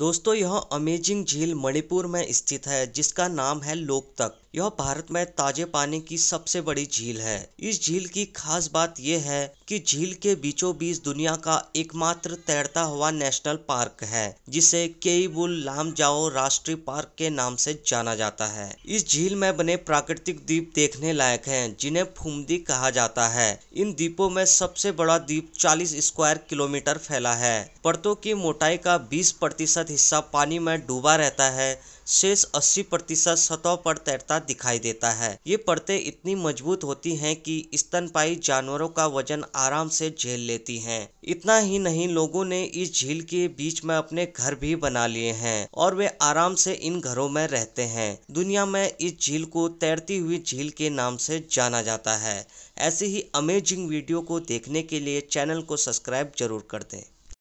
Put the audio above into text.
दोस्तों यह अमेजिंग झील मणिपुर में स्थित है जिसका नाम है लोकतक यह भारत में ताजे पानी की सबसे बड़ी झील है इस झील की खास बात यह है कि झील के बीचों बीच दुनिया का एकमात्र तैरता हुआ नेशनल पार्क है जिसे केईबुल जाओ राष्ट्रीय पार्क के नाम से जाना जाता है इस झील में बने प्राकृतिक द्वीप देखने लायक हैं जिन्हें फुमदी कहा जाता है इन द्वीपों में सबसे बड़ा द्वीप चालीस स्क्वायर किलोमीटर फैला है परतों की मोटाई का बीस प्रतिशत हिस्सा पानी में डूबा रहता है शेष अस्सी प्रतिशत सतह पर तैरता दिखाई देता है ये परतें इतनी मजबूत होती हैं कि स्तनपाई जानवरों का वजन आराम से झेल लेती हैं इतना ही नहीं लोगों ने इस झील के बीच में अपने घर भी बना लिए हैं और वे आराम से इन घरों में रहते हैं दुनिया में इस झील को तैरती हुई झील के नाम से जाना जाता है ऐसी ही अमेजिंग वीडियो को देखने के लिए चैनल को सब्सक्राइब जरूर कर दें